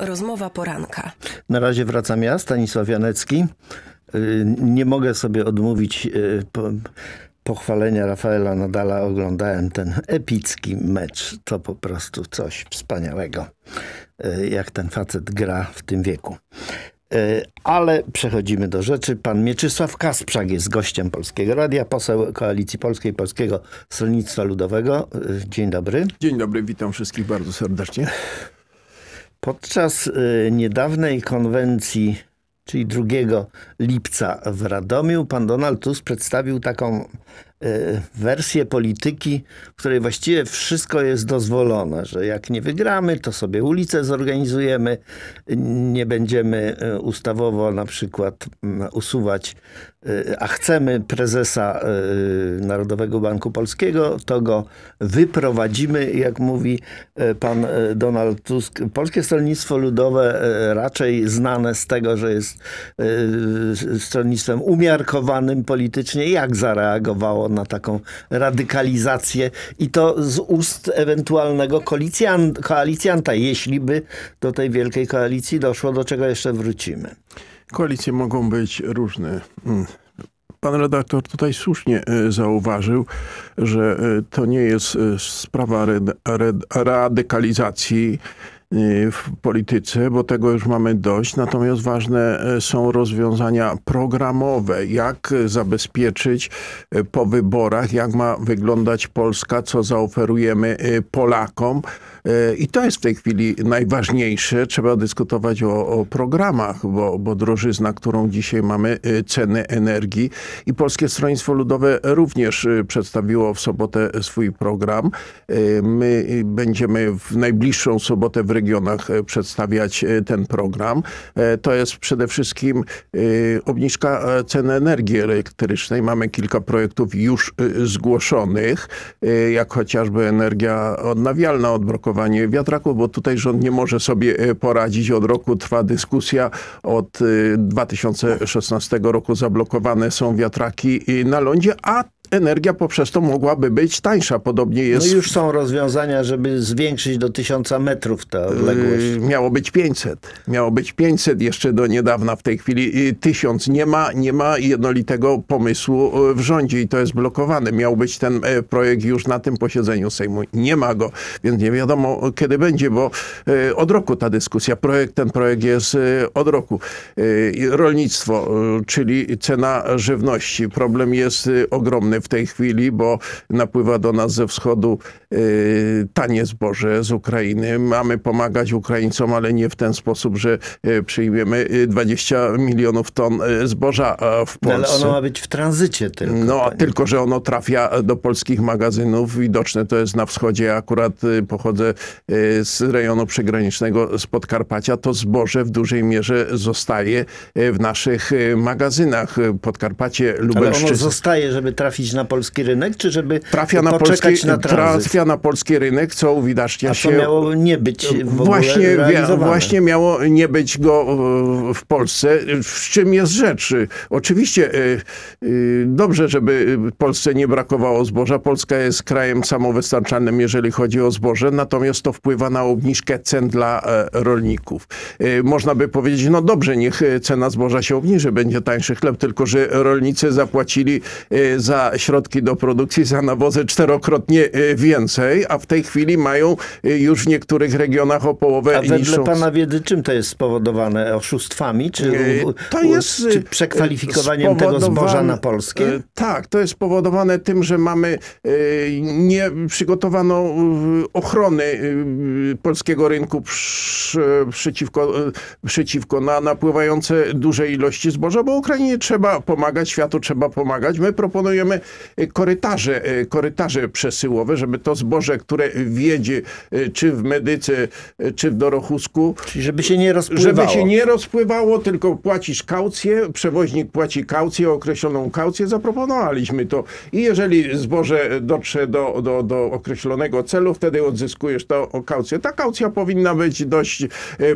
Rozmowa poranka. Na razie wracam ja, Stanisław Janecki. Y, nie mogę sobie odmówić y, pochwalenia Rafaela Nadala. Oglądałem ten epicki mecz. To po prostu coś wspaniałego, y, jak ten facet gra w tym wieku. Ale przechodzimy do rzeczy. Pan Mieczysław Kasprzak jest gościem Polskiego Radia, poseł Koalicji Polskiej Polskiego Stronnictwa Ludowego. Dzień dobry. Dzień dobry, witam wszystkich bardzo serdecznie. Podczas y, niedawnej konwencji, czyli 2 lipca w Radomiu, pan Donald Tusk przedstawił taką Y, wersję polityki, w której właściwie wszystko jest dozwolone, że jak nie wygramy, to sobie ulicę zorganizujemy, nie będziemy y, ustawowo na przykład mm, usuwać, y, a chcemy prezesa Narodowego Banku Polskiego, to go wyprowadzimy, jak mówi pan Donald Tusk. Polskie Stronnictwo Ludowe raczej znane z tego, że jest stronnictwem umiarkowanym politycznie, jak zareagowało na taką radykalizację i to z ust ewentualnego koalicjanta, koalicjanta, jeśli by do tej wielkiej koalicji doszło, do czego jeszcze wrócimy. Koalicje mogą być różne. Hmm. Pan redaktor tutaj słusznie e, zauważył, że e, to nie jest e, sprawa radykalizacji Y, w polityce, bo tego już mamy dość. Natomiast ważne e, są rozwiązania programowe, jak zabezpieczyć e, po wyborach, jak ma wyglądać Polska, co zaoferujemy e, Polakom. I to jest w tej chwili najważniejsze. Trzeba dyskutować o, o programach, bo, bo drożyzna, którą dzisiaj mamy, ceny energii i Polskie Stronnictwo Ludowe również przedstawiło w sobotę swój program. My będziemy w najbliższą sobotę w regionach e, przedstawiać e, ten program. E, to jest przede wszystkim obniżka ceny energii elektrycznej. Mamy kilka projektów już zgłoszonych, jak chociażby energia odnawialna, odblokowanie wiatraków, bo tutaj rząd nie może sobie poradzić. Od roku trwa dyskusja. Od 2016 roku zablokowane są wiatraki na lądzie, a energia poprzez to mogłaby być tańsza. Podobnie jest... No już są rozwiązania, żeby zwiększyć do 1000 metrów tę odległość. Yy, miało być 500. Miało być 500 jeszcze do niedawna. W tej chwili 1000. Yy, nie ma, nie ma jednolitego pomysłu yy, w rządzie i to jest blokowane. Miał być ten e, projekt już na tym posiedzeniu Sejmu. Nie ma go, więc nie wiadomo kiedy będzie, bo e, od roku ta dyskusja. Projekt, ten projekt jest e, od roku. Rolnictwo, czyli cena żywności. Problem jest ogromny w tej chwili, bo napływa do nas ze wschodu y, tanie zboże z Ukrainy. Mamy pomagać Ukraińcom, ale nie w ten sposób, że y, przyjmiemy 20 y, milionów ton zboża w no, Polsce. ale ono ma być w tranzycie tylko. No, tylko, że ono trafia do polskich magazynów. Widoczne to jest na wschodzie. Ja akurat pochodzę z rejonu przygranicznego z Podkarpacia. To zboże w dużej mierze zostaje w naszych magazynach. Podkarpacie, Lubelszczyzna. Ale ono zostaje, żeby trafić trafić na polski rynek, czy żeby trafia na polski, na tranzyt? Trafia na polski rynek, co uwidacznia A się... miało nie być w właśnie, ogóle Właśnie miało nie być go e, w Polsce, w czym jest rzecz. Oczywiście e, e, dobrze, żeby Polsce nie brakowało zboża. Polska jest krajem samowystarczalnym, jeżeli chodzi o zboże, natomiast to wpływa na obniżkę cen dla rolników. Można by powiedzieć, no dobrze, niech cena zboża się obniży, będzie tańszy chleb, tylko że rolnicy zapłacili za środki do produkcji za nawozy czterokrotnie e, więcej, a w tej chwili mają e, już w niektórych regionach o połowę A wedle niższą... pana wiedzy czym to jest spowodowane? Oszustwami? Czy, e, to jest czy przekwalifikowaniem tego zboża na polskie? Tak, to jest spowodowane tym, że mamy nie przygotowano ochrony polskiego rynku przeciwko, przeciwko na napływające duże ilości zboża, bo Ukrainie trzeba pomagać, światu trzeba pomagać. My proponujemy Y, korytarze, y, korytarze przesyłowe, żeby to zboże, które wiedzie y, czy w medyce, czy w dorochusku. Czyli żeby się nie rozpływało. Żeby się nie rozpływało, tylko płacisz kaucję, przewoźnik płaci kaucję, określoną kaucję, zaproponowaliśmy to. I jeżeli zboże dotrze do, do, do określonego celu, wtedy odzyskujesz to kaucję. Ta kaucja powinna być dość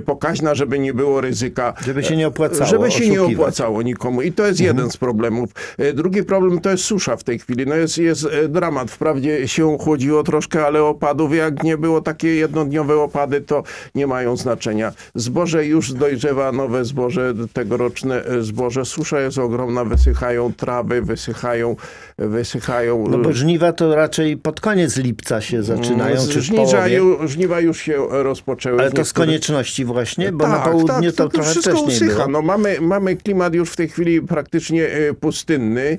pokaźna, żeby nie było ryzyka. Żeby się nie opłacało. Żeby się oszukiwać. nie opłacało nikomu. I to jest mhm. jeden z problemów. Drugi problem to jest susza w tej chwili. No jest, jest e, dramat. Wprawdzie się chłodziło troszkę, ale opadów jak nie było takie jednodniowe opady, to nie mają znaczenia. Zboże już dojrzewa, nowe zboże, tegoroczne e, zboże. Susza jest ogromna, wysychają trawy, wysychają, e, wysychają. No bo żniwa to raczej pod koniec lipca się mm, zaczynają, czy żniwa, ju, żniwa już się rozpoczęły. Ale to z konieczności właśnie, bo tak, na południu tak, to, to trochę wszystko wcześniej usycha. Było. No mamy, mamy klimat już w tej chwili praktycznie pustynny.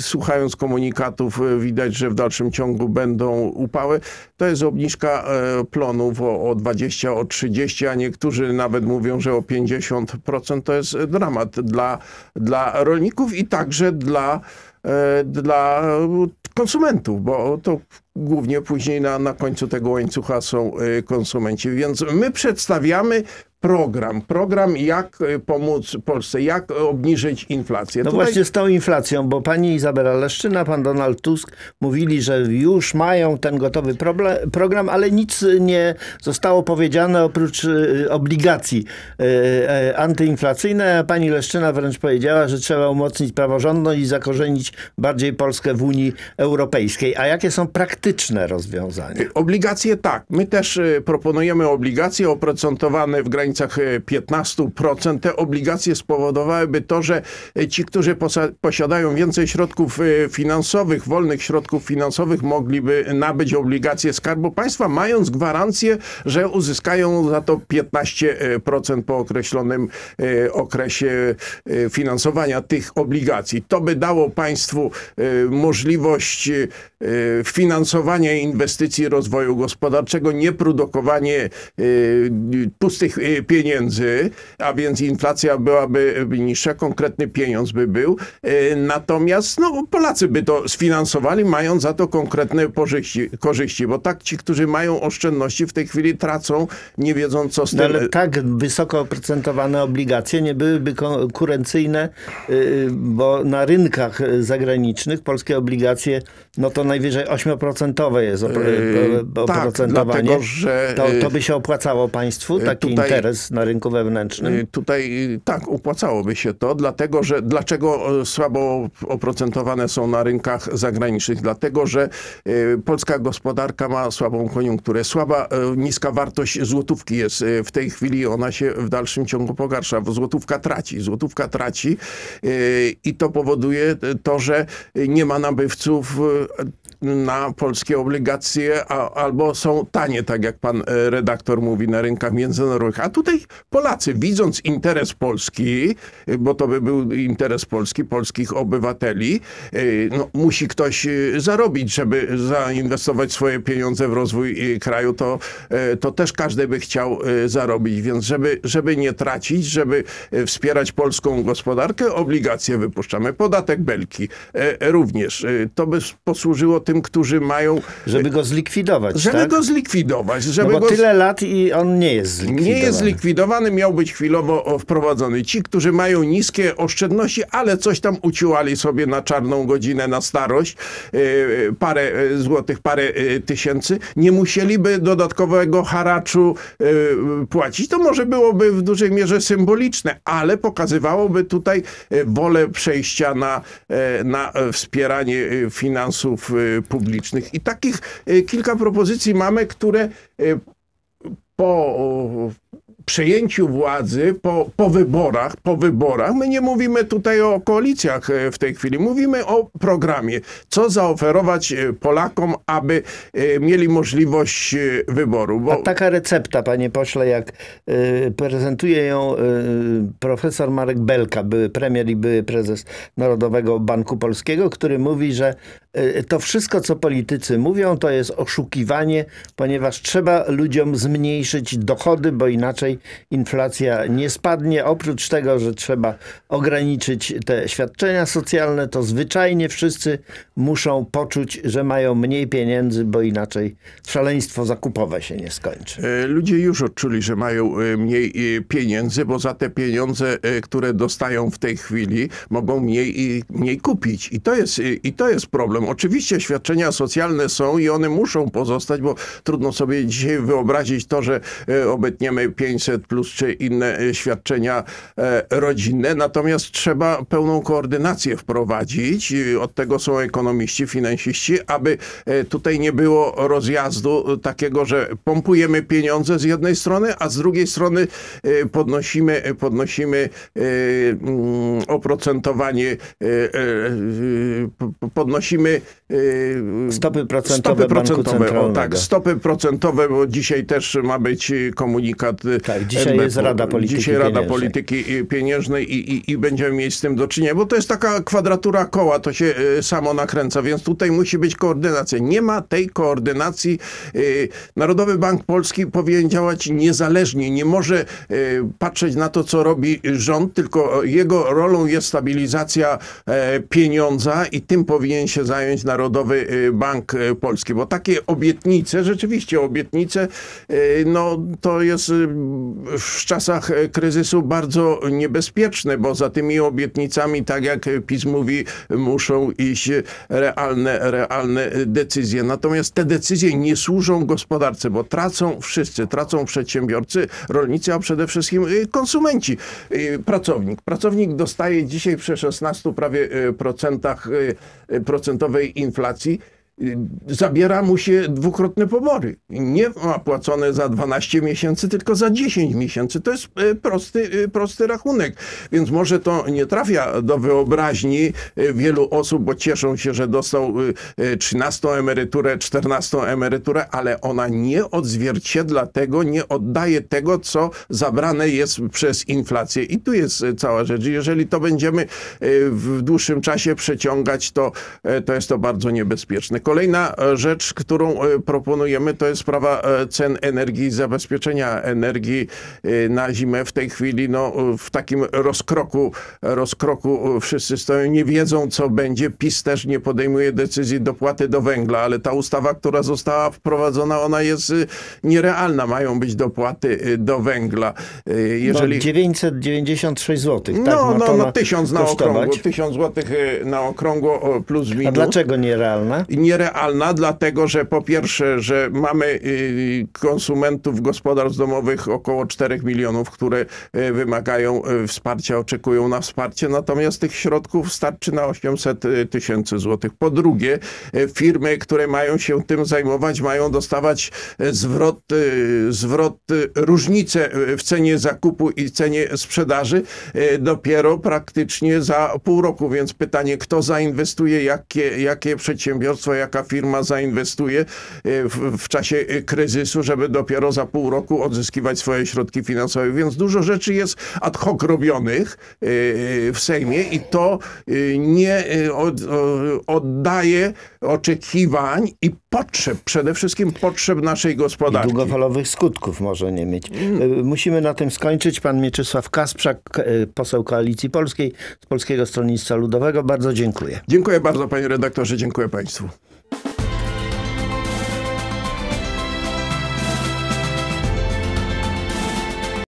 Słuchaj, Słuchając komunikatów y, widać, że w dalszym ciągu będą upały. To jest obniżka e, plonów o, o 20, o 30, a niektórzy nawet mówią, że o 50%. To jest e, dramat dla, dla rolników i także dla e, dla konsumentów, bo to głównie później na, na końcu tego łańcucha są konsumenci. Więc my przedstawiamy program. Program, jak y, pomóc Polsce, jak obniżyć inflację. No Tutaj... właśnie z tą inflacją, bo pani Izabela Leszczyna, pan Donald Tusk mówili, że już mają ten gotowy problem, program, ale nic nie zostało powiedziane oprócz y, obligacji y, antyinflacyjne. Pani Leszczyna wręcz powiedziała, że trzeba umocnić praworządność i zakorzenić bardziej Polskę w Unii Europejskiej. A jakie są praktyczne rozwiązania? Obligacje tak. My też proponujemy obligacje oprocentowane w granicach granicach 15%, e, te obligacje spowodowałyby to, że e, ci, którzy posiadają więcej środków e, finansowych, wolnych środków finansowych, mogliby nabyć obligacje Skarbu Państwa, mając gwarancję, że uzyskają za to 15% po określonym okresie finansowania tych obligacji. To by dało państwu możliwość finansowania inwestycji rozwoju gospodarczego, nieprodukowanie pustych pieniędzy, a więc inflacja byłaby niższa, konkretny pieniądz by był. E, natomiast no, Polacy by to sfinansowali, mając za to konkretne pożyści, korzyści, bo tak ci, którzy mają oszczędności w tej chwili tracą, nie wiedzą co z no, tym. ale tak wysoko oprocentowane obligacje nie byłyby konkurencyjne, y, bo na rynkach zagranicznych polskie obligacje, no to najwyżej 8% jest e, tak, oprocentowanie. tak, dlatego, że, to, to e, by się opłacało państwu, taki tutaj, interes na rynku wewnętrznym? Y, tutaj y, tak, opłacałoby się to, dlatego że dlaczego e, słabo oprocentowane są na rynkach zagranicznych? Dlatego, że y, polska gospodarka ma słabą koniunkturę. Słaba, e, niska wartość złotówki jest e, w tej chwili, ona się w dalszym ciągu pogarsza. Złotówka traci, złotówka traci i to powoduje to, że nie ma nabywców na polskie obligacje a, albo są tanie, tak jak pan e, redaktor mówi, na rynkach międzynarodowych. A tutaj Polacy, widząc interes Polski, e, bo to by był interes Polski, polskich obywateli, e, no, musi ktoś zarobić, żeby zainwestować swoje pieniądze w rozwój kraju, to, to też każdy by chciał zarobić. Więc żeby, żeby nie tracić, żeby wspierać polską gospodarkę, obligacje wypuszczamy. Podatek Belki również. To by posłużyło tym, którzy mają... Żeby go zlikwidować, Żeby tak? go zlikwidować. No żeby no bo go... tyle lat i on nie jest zlikwidowany. Nie jest zlikwidowany, miał być chwilowo wprowadzony. Ci, którzy mają niskie oszczędności, ale coś tam uciłali sobie na czarną godzinę, na starość, e, e, parę e, złotych, parę tysięcy, nie musieliby dodatkowego haraczu płacić. To może byłoby w dużej mierze symboliczne, ale pokazywałoby tutaj wolę przejścia na, na wspieranie finansów Y, publicznych. I takich y, kilka propozycji mamy, które y, po przejęciu władzy po, po wyborach, po wyborach, my nie mówimy tutaj o koalicjach e, w tej chwili, mówimy o programie. Co zaoferować e, Polakom, aby e, mieli możliwość wyboru? Bo... A taka recepta, panie pośle, jak prezentuje ją profesor Marek Belka, były premier i były prezes Narodowego Banku Polskiego, który mówi, że to wszystko, co politycy mówią, to jest oszukiwanie, ponieważ trzeba ludziom zmniejszyć dochody, bo inaczej inflacja nie spadnie. Oprócz tego, że trzeba ograniczyć te świadczenia socjalne, to zwyczajnie wszyscy muszą poczuć, że mają mniej pieniędzy, bo inaczej szaleństwo zakupowe się nie skończy. E, ludzie już odczuli, że mają e, mniej e, pieniędzy, bo za te pieniądze, które dostają w tej chwili, mogą mniej, mniej kupić. I to, jest, I to jest problem. Oczywiście świadczenia socjalne są i one muszą pozostać, bo trudno sobie dzisiaj wyobrazić to, że obetniemy 500 500 plus czy inne e, świadczenia e, rodzinne. Natomiast trzeba pełną koordynację wprowadzić. Od tego są ekonomiści, finansiści, aby e, tutaj nie było rozjazdu takiego, że pompujemy pieniądze z jednej strony, a z drugiej strony podnosimy, podnosimy mm, oprocentowanie, podnosimy stopy procentowe, stopy procentowe o, tak, stopy procentowe, bo dzisiaj też ma być komunikat tak. Tak, dzisiaj NBP. jest Rada Polityki Dzisiaj Rada Pieniężnej. Polityki y, Pieniężnej i, i, i, będziemy mieć z tym do czynienia, bo to jest taka kwadratura koła, to się y, samo nakręca, więc tutaj musi być koordynacja. Nie ma tej koordynacji. Y, Narodowy Bank Polski powinien działać niezależnie, nie może patrzeć na to, co robi rząd, tylko jego rolą jest stabilizacja e, pieniądza i tym powinien się zająć Narodowy Bank Polski, bo takie obietnice, rzeczywiście obietnice, no to jest w czasach e, kryzysu bardzo niebezpieczne, bo za tymi obietnicami, tak jak PiS mówi, muszą iść realne, realne decyzje. Natomiast te decyzje nie służą gospodarce, bo tracą wszyscy, tracą przedsiębiorcy, rolnicy, a przede wszystkim e, konsumenci, e, pracownik. Pracownik dostaje dzisiaj przy 16 prawie procentach procentowej inflacji Y, zabiera mu się dwukrotne pobory. Nie ma płacone za 12 miesięcy, tylko za 10 miesięcy. To jest y, prosty, y, prosty rachunek. Więc może to nie trafia do wyobraźni wielu osób, bo cieszą się, że dostał 13 emeryturę, 14 emeryturę, ale ona nie odzwierciedla tego, nie oddaje tego, co zabrane jest przez inflację. I tu jest cała rzecz. Jeżeli to będziemy w dłuższym czasie przeciągać, to, to jest to bardzo niebezpieczne. Kolejna e, rzecz, którą e, proponujemy, to jest sprawa e, cen energii, zabezpieczenia energii na zimę. W tej chwili no, w takim rozkroku, rozkroku wszyscy stoją, nie wiedzą co będzie. PiS też nie podejmuje decyzji dopłaty do węgla, ale ta ustawa, która została wprowadzona, ona jest nierealna. Mają być dopłaty do węgla. Jeżeli... No, 996 zł. Tak, no, no, no 1000 na okrągło. 1000 zł na okrągło plus minus. A dlaczego nierealna? Nie nierealna, dlatego że po pierwsze, że mamy y, konsumentów gospodarstw domowych około 4 milionów, które y, wymagają y, wsparcia, oczekują na wsparcie, natomiast tych środków starczy na 800 tysięcy złotych. Po drugie, firmy, które mają się tym zajmować, mają dostawać zwrot, zwrot różnicę w cenie zakupu i cenie sprzedaży dopiero praktycznie za pół roku, więc pytanie, kto zainwestuje, jakie, jakie przedsiębiorstwo, jak jaka firma zainwestuje e, w, w czasie e, kryzysu, żeby dopiero za pół roku odzyskiwać swoje środki finansowe. Więc dużo rzeczy jest ad hoc robionych e, w Sejmie i to nie oddaje oczekiwań i potrzeb, przede wszystkim potrzeb naszej gospodarki. I długofalowych skutków może nie mieć. Musimy na tym skończyć. Pan Mieczysław Kasprzak, poseł Koalicji Polskiej z Polskiego Stronnictwa Ludowego. Bardzo dziękuję. Dziękuję bardzo panie redaktorze, dziękuję państwu.